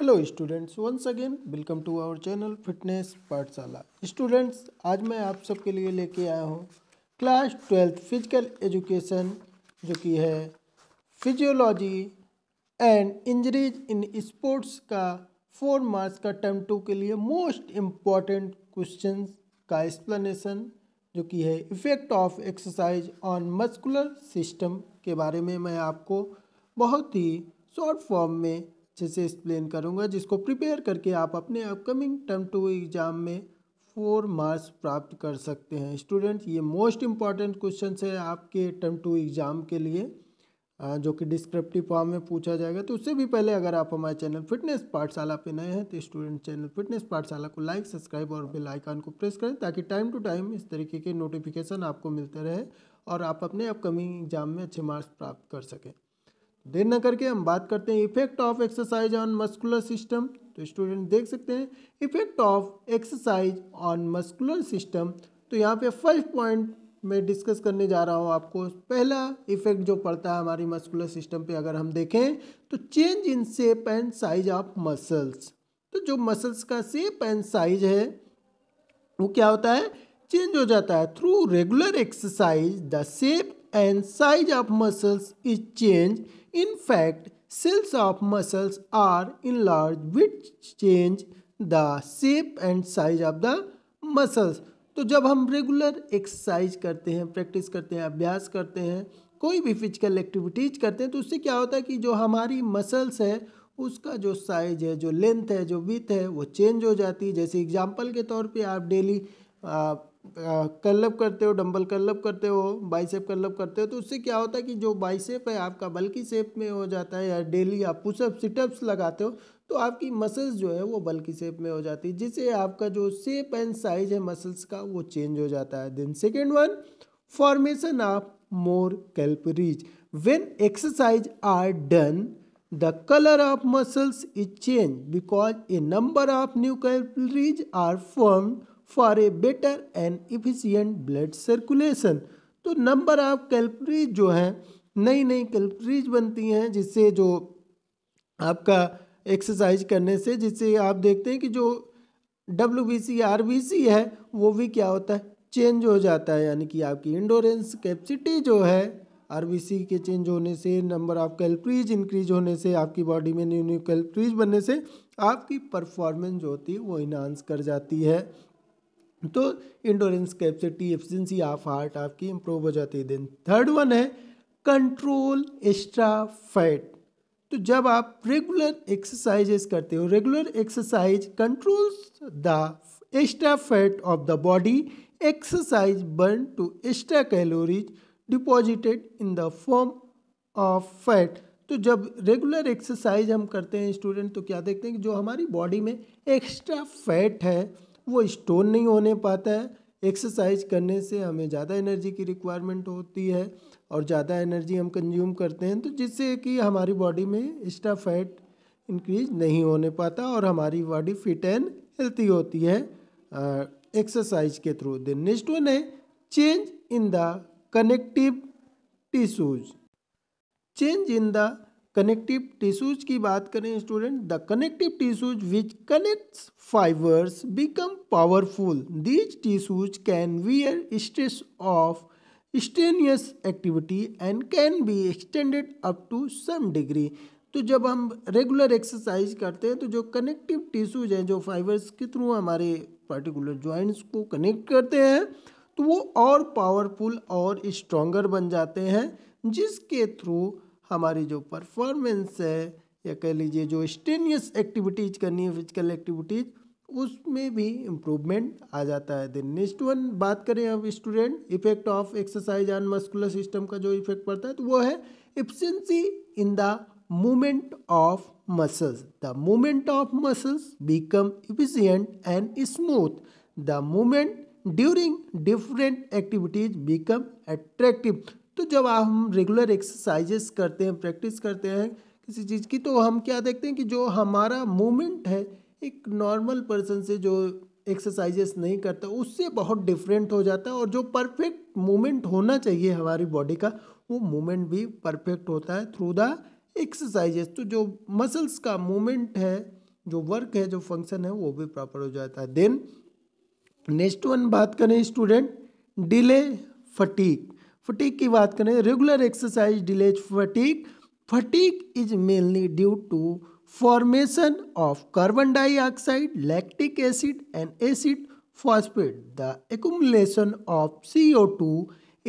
Hello students once again welcome to our channel fitness पाठशाला students आज मैं आप सबके लिए लेके आया हूँ क्लास ट्वेल्थ फिजिकल एजुकेशन जो कि है physiology and injuries in sports का फोर मार्क्स का टर्म टू के लिए मोस्ट इम्पॉर्टेंट क्वेश्चन का एक्सप्लेनेशन जो कि है effect of exercise on muscular system के बारे में मैं आपको बहुत ही शॉर्ट फॉर्म में अच्छे से एक्सप्लेन करूँगा जिसको प्रिपेयर करके आप अपने अपकमिंग टर्म टू एग्ज़ाम में फोर मार्क्स प्राप्त कर सकते हैं स्टूडेंट ये मोस्ट इम्पॉर्टेंट क्वेश्चन है आपके टर्म टू एग्ज़ाम के लिए जो कि डिस्क्रिप्टिव फॉर्म में पूछा जाएगा तो उससे भी पहले अगर आप हमारे चैनल फिटनेस पाठशाला पे नए हैं तो स्टूडेंट चैनल फिटनेस पाठशाला को लाइक सब्सक्राइब और बेल आइकन को प्रेस करें ताकि टाइम टू टाइम इस तरीके के नोटिफिकेशन आपको मिलते रहे और आप अपने अपकमिंग एग्जाम में अच्छे मार्क्स प्राप्त कर सकें देर ना करके हम बात करते हैं effect of exercise on muscular system तो स्टूडेंट देख सकते हैं effect of exercise on muscular system तो यहाँ पे फर्स्ट पॉइंट मैं डिस्कस करने जा रहा हूँ आपको पहला इफेक्ट जो पड़ता है हमारी मस्कुलर सिस्टम पे अगर हम देखें तो change in shape and size of muscles तो जो मसल्स का सेप एंड साइज है वो क्या होता है चेंज हो जाता है through regular exercise the shape and size of muscles is changed. In fact, cells of muscles are enlarged which change the shape and size of the muscles. तो जब हम रेगुलर एक्सरसाइज करते हैं प्रैक्टिस करते हैं अभ्यास करते हैं कोई भी फिजिकल एक्टिविटीज करते हैं तो उससे क्या होता है कि जो हमारी मसल्स है उसका जो साइज है जो लेंथ है जो विथ है वो चेंज हो जाती है जैसे एग्जाम्पल के तौर पर आप डेली कर्लअप करते हो डंबल कर्लअप करते हो बाइसेप कर्लअप करते हो तो उससे क्या होता है कि जो बाइसेप है आपका बल्कि सेप में हो जाता है या डेली आप पुशअप सिटअप्स लगाते हो तो आपकी मसल्स जो है वो बल्कि सेप में हो जाती है जिससे आपका जो सेप एंड साइज है मसल्स का वो चेंज हो जाता है then second one formation of more reach when exercise are done the colour of muscles is change because a number of new capillaries are form for a better and efficient blood circulation तो number of capillaries जो हैं नई नई कैलप्रीज बनती हैं जिससे जो आपका एक्सरसाइज करने से जिससे आप देखते हैं कि जो W B C R B C है वो भी क्या होता है चेंज हो जाता है यानी कि आपकी इंडोरेंस कैपेसिटी जो है आर बी सी के चेंज होने से नंबर ऑफ कैलप्रीज इंक्रीज होने से आपकी बॉडी में न्यू न्यू कैलप्रीज बनने से आपकी परफॉर्मेंस जो होती है वो इन्हांस कर जाती है तो endurance capacity efficiency of heart आपकी इंप्रूव हो जाती है देन थर्ड वन है कंट्रोल एक्स्ट्रा फैट तो जब आप रेगुलर एक्सरसाइजेस करते हो regular exercise controls the extra fat of the body exercise burn to extra calories deposited in the form of fat तो जब रेगुलर एक्सरसाइज हम करते हैं स्टूडेंट तो क्या देखते हैं कि जो हमारी बॉडी में एक्स्ट्रा फैट है वो स्टोन नहीं होने पाता है एक्सरसाइज करने से हमें ज़्यादा एनर्जी की रिक्वायरमेंट होती है और ज़्यादा एनर्जी हम कंज्यूम करते हैं तो जिससे कि हमारी बॉडी में एक्स्ट्रा फैट इंक्रीज नहीं होने पाता और हमारी बॉडी फिट एंड हेल्थी होती है एक्सरसाइज के थ्रू दिन नेक्स्ट वन है change in the connective tissues change in the connective tissues की बात करें student the connective tissues which connects fibres become powerful these tissues can wear stress of strenuous activity and can be extended up to some degree तो जब हम regular exercise करते हैं तो जो कनेक्टिव टिश्यूज हैं जो फाइबर्स के थ्रू हमारे पर्टिकुलर ज्वाइंट्स को कनेक्ट करते हैं तो वो और पावरफुल और स्ट्रोंगर बन जाते हैं जिसके थ्रू हमारी जो परफॉर्मेंस है या कह लीजिए जो स्टेनियस एक्टिविटीज़ करनी है फिजिकल एक्टिविटीज़ उसमें भी इम्प्रूवमेंट आ जाता है देन नेक्स्ट वन बात करें अब student effect of exercise on muscular system का जो इफेक्ट पड़ता है तो वो है efficiency in the movement of muscles the movement of muscles become efficient and smooth the movement during different activities become attractive तो जब हम रेगुलर एक्सरसाइजेस करते हैं प्रैक्टिस करते हैं किसी चीज़ की तो हम क्या देखते हैं कि जो हमारा मूवमेंट है एक नॉर्मल पर्सन से जो एक्सरसाइजेस नहीं करता उससे बहुत डिफरेंट हो जाता है और जो परफेक्ट मूवमेंट होना चाहिए हमारी बॉडी का वो मूवमेंट भी परफेक्ट होता है थ्रू द एक्सरसाइजेस तो जो मसल्स का मूवमेंट है जो वर्क है जो फंक्शन है वो भी प्रॉपर हो जाता है देन नेक्स्ट वन बात करें स्टूडेंट डिले फटीक फटीक की बात करें regular exercise delays fatigue fatigue is mainly due to formation of carbon dioxide lactic acid and acid phosphate the accumulation of C O two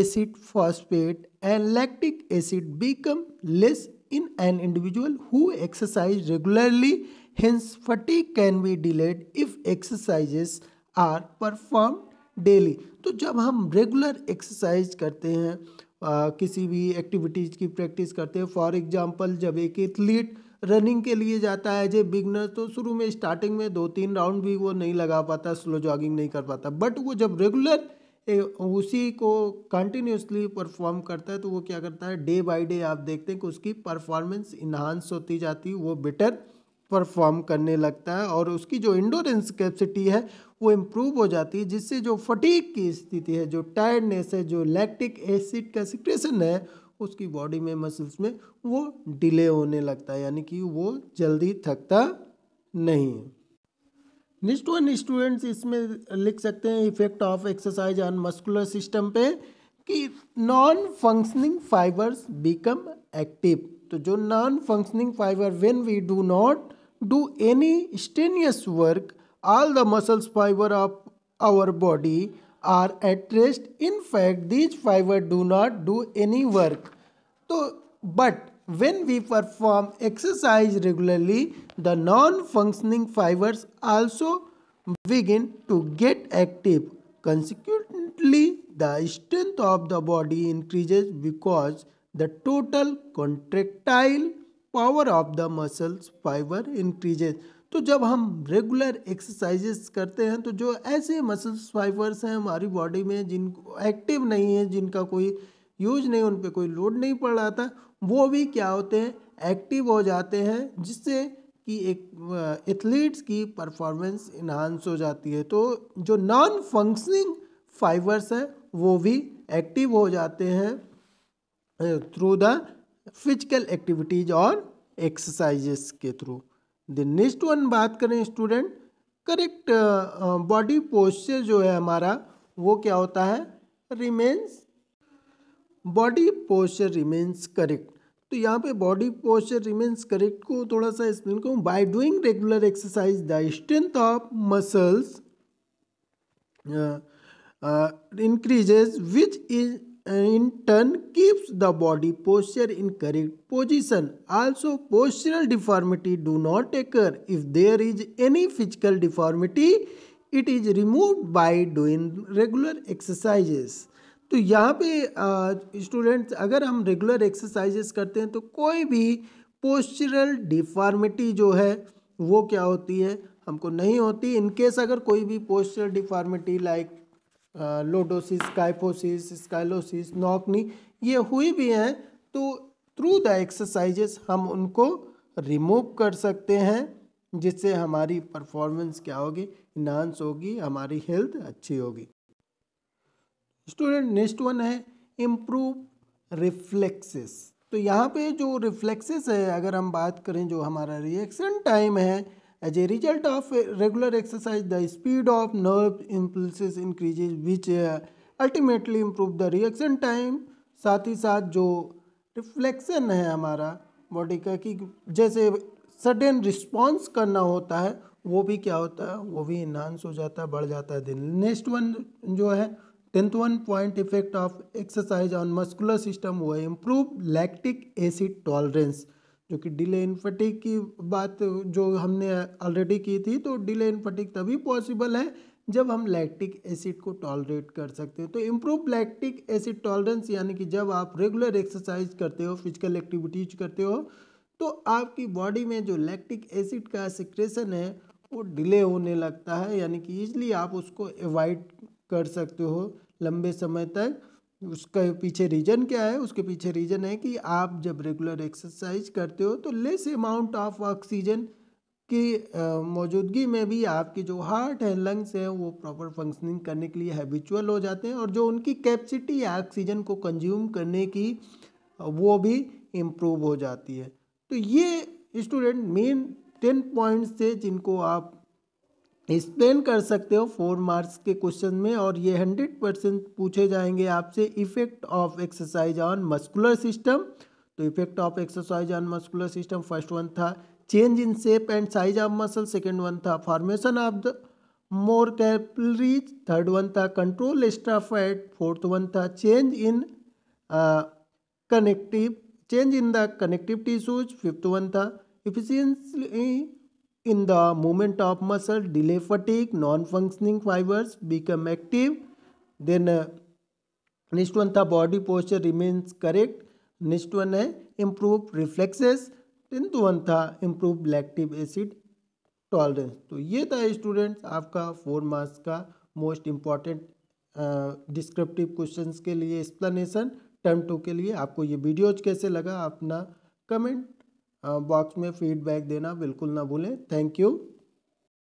acid phosphate and lactic acid become less in an individual who exercise regularly hence fatigue can be delayed if exercises are performed daily तो जब हम regular exercise करते हैं आ, किसी भी activities की practice करते हैं फॉर एग्जांपल जब एक एथलीट रनिंग के लिए जाता है जे बिगनर तो शुरू में स्टार्टिंग में दो तीन राउंड भी वो नहीं लगा पाता स्लो जॉगिंग नहीं कर पाता बट वो जब रेगुलर उसी को कंटिन्यूसली परफॉर्म करता है तो वो क्या करता है डे बाय डे आप देखते हैं कि उसकी परफॉर्मेंस इन्हांस होती जाती वो बेटर परफॉर्म करने लगता है और उसकी जो इंडोरेंस कैपेसिटी है वो इम्प्रूव हो जाती है जिससे जो फटीक की स्थिति है जो टायर्डनेस है जो लैक्टिक एसिड का सिक्रेशन है उसकी बॉडी में मसल्स में वो डिले होने लगता है यानी कि वो जल्दी थकता नहीं है नेक्स्ट वन स्टूडेंट्स इसमें लिख सकते हैं effect of exercise on muscular system पे कि non functioning fibers become active तो जो non functioning fiber when we do not do any strenuous work, all the muscles fiber of our body are at rest. In fact, these fiber do not do any work. So, but when we perform exercise regularly, the non-functioning fibers also begin to get active. Consequently, the strength of the body increases because the total contractile power of the muscles fiber increases तो जब हम regular exercises करते हैं तो जो ऐसे muscles fibres हैं हमारी बॉडी में जिन एक्टिव नहीं है जिनका कोई यूज नहीं उन पर कोई लोड नहीं पड़ रहा था वो भी क्या होते हैं एक्टिव हो जाते हैं जिससे कि एक एथलीट्स की परफॉर्मेंस इन्हांस हो जाती है तो जो नॉन फंक्शनिंग फाइबर्स हैं वो भी एक्टिव हो जाते हैं थ्रू द फिजिकल एक्टिविटीज और एक्सरसाइजेस के थ्रू दे नेक्स्ट वन बात करें स्टूडेंट करेक्ट बॉडी पोस्चर जो है हमारा वो क्या होता है remains body posture remains correct तो यहाँ पे बॉडी पोस्चर रिमेन्स करेक्ट को थोड़ा सा एक्सप्लेन करूँ by doing regular exercise the strength of muscles increases which is in turn keeps the body posture in correct position also postural deformity do not occur if there is any physical deformity it is removed by doing regular exercises तो यहाँ पे students अगर हम regular exercises करते हैं तो कोई भी पोस्चरल डिफॉर्मिटी जो है वो क्या होती है हमको नहीं होती इनकेस अगर कोई भी postural deformity like lordosis kyphosis scoliosis knock knee ये हुई भी हैं तो थ्रू द एक्सरसाइजेस हम उनको रिमूव कर सकते हैं जिससे हमारी परफॉर्मेंस क्या होगी इनहांस होगी हमारी हेल्थ अच्छी होगी स्टूडेंट नेक्स्ट वन है इम्प्रूव रिफ्लेक्सेस तो यहाँ पे जो रिफ्लेक्सेस है अगर हम बात करें जो हमारा रिएक्शन टाइम है As a result of regular exercise, the speed of nerve impulses increases, which uh, ultimately improve the reaction time. साथ ही साथ जो रिफ्लेक्शन है हमारा बॉडी का कि जैसे सडन रिस्पॉन्स करना होता है वो भी क्या होता है वो भी इन्हांस हो जाता है बढ़ जाता है दिन नेक्स्ट वन जो है tenth one point effect of exercise on muscular system वो है इम्प्रूव लैक्टिक एसिड टॉलरेंस जो कि डिले इन फटिक की बात जो हमने ऑलरेडी की थी तो डिले इन फटिक तभी पॉसिबल है जब हम लैक्टिक एसिड को टॉलरेट कर सकते हैं तो इम्प्रूव लैक्टिक एसिड टॉलरेंस यानी कि जब आप रेगुलर एक्सरसाइज करते हो फिजिकल एक्टिविटीज करते हो तो आपकी बॉडी में जो लैक्टिक एसिड का सिक्रेशन है वो डिले होने लगता है यानी कि ईजली आप उसको एवॉइड कर सकते हो लंबे समय तक उसके पीछे रीज़न क्या है उसके पीछे रीज़न है कि आप जब रेगुलर एक्सरसाइज करते हो तो लेस अमाउंट ऑफ ऑक्सीजन की मौजूदगी में भी आपके जो हार्ट है लंग्स हैं वो प्रॉपर फंक्शनिंग करने के लिए हैबिचुअल हो जाते हैं और जो उनकी कैपेसिटी है ऑक्सीजन को कंज्यूम करने की वो भी इम्प्रूव हो जाती है तो ये स्टूडेंट मेन टेन पॉइंट्स थे जिनको आप एक्सप्लेन कर सकते हो फोर मार्क्स के क्वेश्चन में और ये हंड्रेड परसेंट पूछे जाएंगे आपसे effect of exercise on muscular system तो effect of exercise on muscular system first one था change in shape and size of muscle second one था formation of the more capillaries third one था control extra fat fourth one था change in connective change in the connective tissues fifth one था efficiently in the movement of muscle, delay fatigue, non-functioning fibers become active. Then uh, next one the body posture remains correct. Next one है improve reflexes. Tenth one था improve lactic acid tolerance तो ये था students आपका four marks का most important descriptive questions के लिए explanation term two के लिए आपको ये वीडियोज कैसे लगा अपना कमेंट बॉक्स में फीडबैक देना बिल्कुल ना भूलें थैंक यू